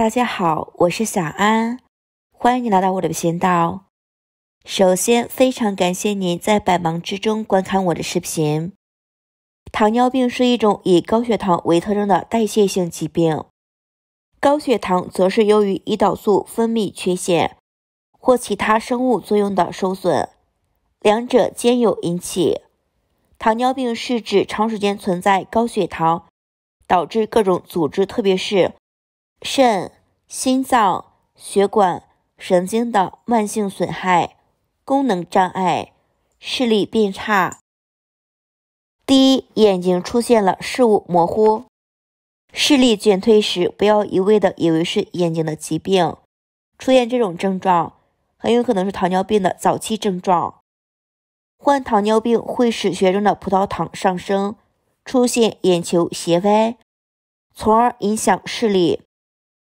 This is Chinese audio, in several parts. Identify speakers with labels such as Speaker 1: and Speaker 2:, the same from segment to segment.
Speaker 1: 大家好，我是小安，欢迎你来到我的频道。首先，非常感谢您在百忙之中观看我的视频。糖尿病是一种以高血糖为特征的代谢性疾病，高血糖则是由于胰岛素分泌缺陷或其他生物作用的受损，两者兼有引起。糖尿病是指长时间存在高血糖，导致各种组织，特别是。肾、心脏、血管、神经的慢性损害、功能障碍、视力变差。第一，眼睛出现了视物模糊、视力减退时，不要一味的以为是眼睛的疾病，出现这种症状，很有可能是糖尿病的早期症状。患糖尿病会使血中的葡萄糖上升，出现眼球斜歪，从而影响视力。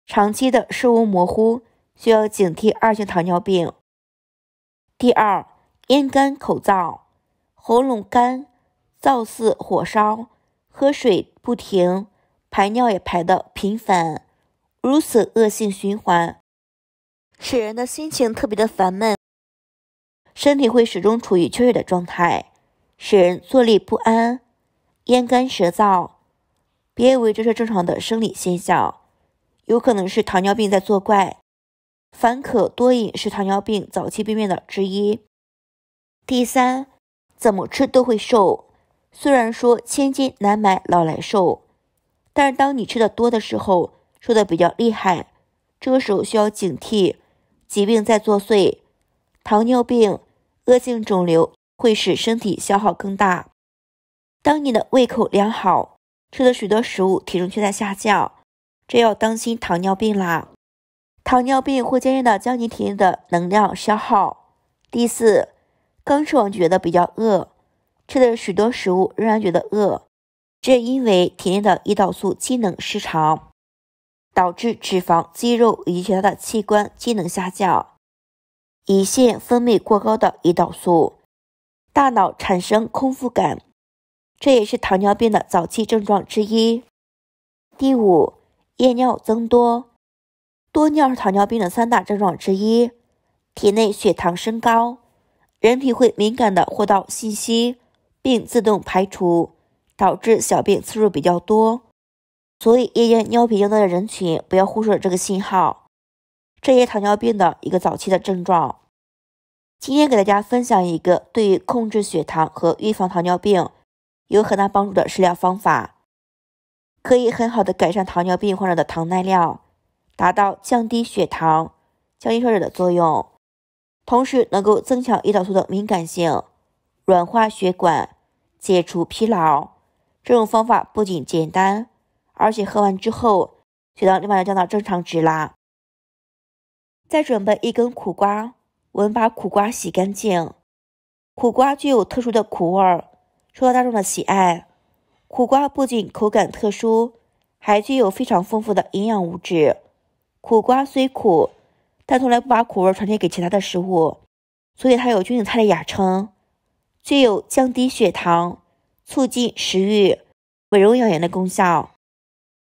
Speaker 1: 长期的视物模糊，需要警惕二型糖尿病。第二，咽干口燥，喉咙干燥似火烧，喝水不停，排尿也排得频繁，如此恶性循环，使人的心情特别的烦闷，身体会始终处于缺水的状态，使人坐立不安，咽干舌燥。别以为这是正常的生理现象。有可能是糖尿病在作怪，凡可多饮是糖尿病早期病变的之一。第三，怎么吃都会瘦，虽然说千金难买老来瘦，但是当你吃的多的时候，瘦的比较厉害，这个时候需要警惕疾病在作祟。糖尿病、恶性肿瘤会使身体消耗更大。当你的胃口良好，吃的许多食物，体重却在下降。这要当心糖尿病啦！糖尿病会渐渐的将你体内的能量消耗。第四，刚吃完觉得比较饿，吃了许多食物仍然觉得饿，这因为体内的胰岛素机能失常，导致脂肪、肌肉以及其他的器官机能下降，胰腺分泌过高的胰岛素，大脑产生空腹感，这也是糖尿病的早期症状之一。第五。夜尿增多，多尿是糖尿病的三大症状之一。体内血糖升高，人体会敏感的获到信息，并自动排除，导致小便次数比较多。所以，夜间尿频尿多的人群不要忽视这个信号，这些糖尿病的一个早期的症状。今天给大家分享一个对于控制血糖和预防糖尿病有很大帮助的食疗方法。可以很好的改善糖尿病患者的糖耐量，达到降低血糖、降低血脂的作用，同时能够增强胰岛素的敏感性，软化血管，解除疲劳。这种方法不仅简单，而且喝完之后血糖立马就降到正常值啦。再准备一根苦瓜，我们把苦瓜洗干净。苦瓜具有特殊的苦味，受到大众的喜爱。苦瓜不仅口感特殊，还具有非常丰富的营养物质。苦瓜虽苦，但从来不把苦味传递给其他的食物，所以它有君子菜的雅称。具有降低血糖、促进食欲、美容养颜的功效。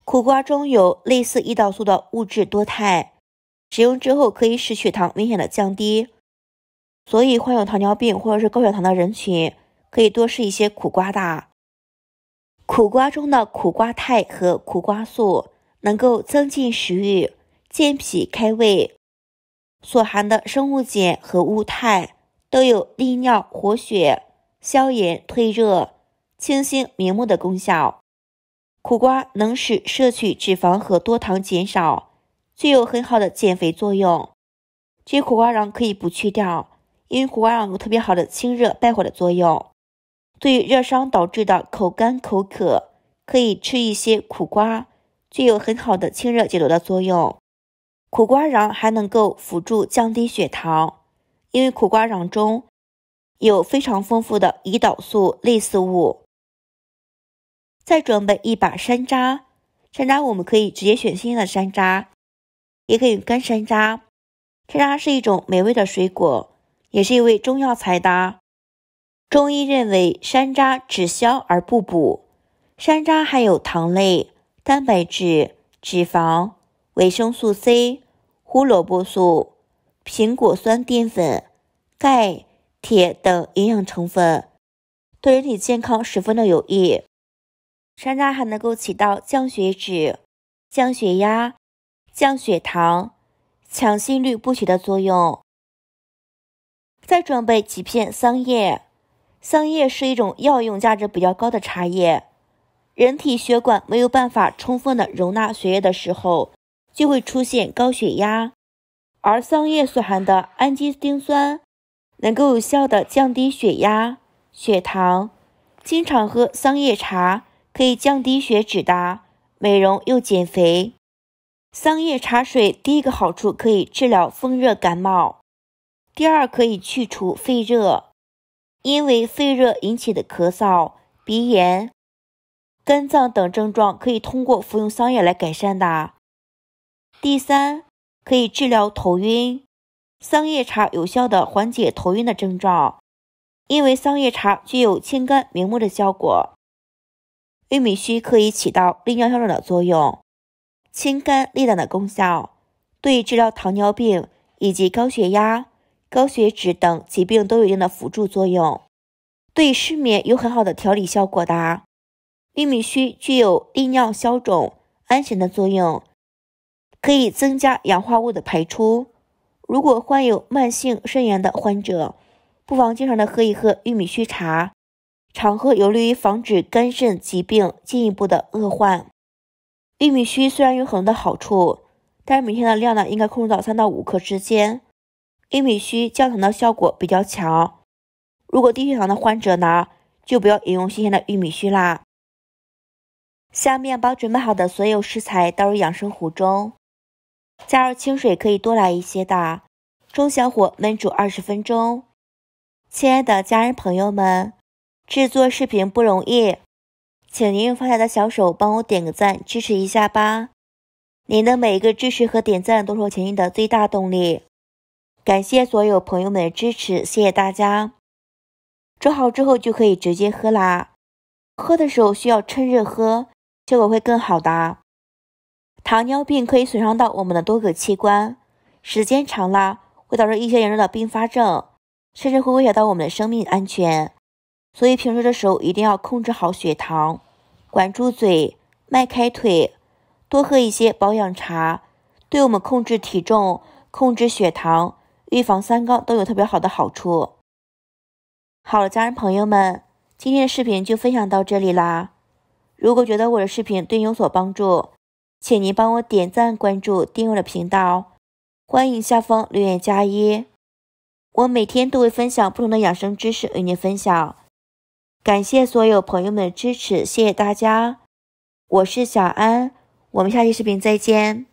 Speaker 1: 苦瓜中有类似胰岛素的物质多肽，使用之后可以使血糖明显的降低，所以患有糖尿病或者是高血糖的人群可以多吃一些苦瓜的。苦瓜中的苦瓜肽和苦瓜素能够增进食欲、健脾开胃；所含的生物碱和物肽都有利尿、活血、消炎、退热、清心明目的功效。苦瓜能使摄取脂肪和多糖减少，具有很好的减肥作用。这苦瓜瓤可以不去掉，因为苦瓜瓤有特别好的清热败火的作用。对于热伤导致的口干口渴，可以吃一些苦瓜，具有很好的清热解毒的作用。苦瓜瓤还能够辅助降低血糖，因为苦瓜瓤中有非常丰富的胰岛素类似物。再准备一把山楂，山楂我们可以直接选新鲜的山楂，也可以用干山楂。山楂是一种美味的水果，也是一味中药材的。中医认为山楂只消而不补。山楂含有糖类、蛋白质、脂肪、维生素 C、胡萝卜素、苹果酸、淀粉、钙、铁等营养成分，对人体健康十分的有益。山楂还能够起到降血脂、降血压、降血糖、强心率不齐的作用。再准备几片桑叶。桑叶是一种药用价值比较高的茶叶。人体血管没有办法充分的容纳血液的时候，就会出现高血压。而桑叶所含的氨基丁酸能够有效的降低血压、血糖。经常喝桑叶茶可以降低血脂的，美容又减肥。桑叶茶水第一个好处可以治疗风热感冒，第二可以去除肺热。因为肺热引起的咳嗽、鼻炎、肝脏等症状，可以通过服用桑叶来改善的。第三，可以治疗头晕，桑叶茶有效的缓解头晕的症状，因为桑叶茶具有清肝明目的效果。玉米须可以起到利尿消肿的作用，清肝利胆的功效，对治疗糖尿病以及高血压。高血脂等疾病都有一定的辅助作用，对失眠有很好的调理效果的。玉米须具有利尿消肿、安神的作用，可以增加氧化物的排出。如果患有慢性肾炎的患者，不妨经常的喝一喝玉米须茶，常喝有利于防止肝肾疾病进一步的恶化。玉米须虽然有很多的好处，但是每天的量呢，应该控制到三到五克之间。玉米须降糖的效果比较强，如果低血糖的患者呢，就不要饮用新鲜的玉米须啦。下面把准备好的所有食材倒入养生壶中，加入清水，可以多来一些的，中小火焖煮二十分钟。亲爱的家人朋友们，制作视频不容易，请您用发财的小手帮我点个赞，支持一下吧！您的每一个支持和点赞都是我前进的最大动力。感谢所有朋友们的支持，谢谢大家！煮好之后就可以直接喝啦，喝的时候需要趁热喝，效果会更好的。糖尿病可以损伤到我们的多个器官，时间长了会导致一些严重的并发症，甚至会威胁到我们的生命安全。所以平时的时候一定要控制好血糖，管住嘴，迈开腿，多喝一些保养茶，对我们控制体重、控制血糖。预防三高都有特别好的好处。好了，家人朋友们，今天的视频就分享到这里啦。如果觉得我的视频对你有所帮助，请您帮我点赞、关注、订阅我的频道欢迎下方留言加一，我每天都会分享不同的养生知识与您分享。感谢所有朋友们的支持，谢谢大家。我是小安，我们下期视频再见。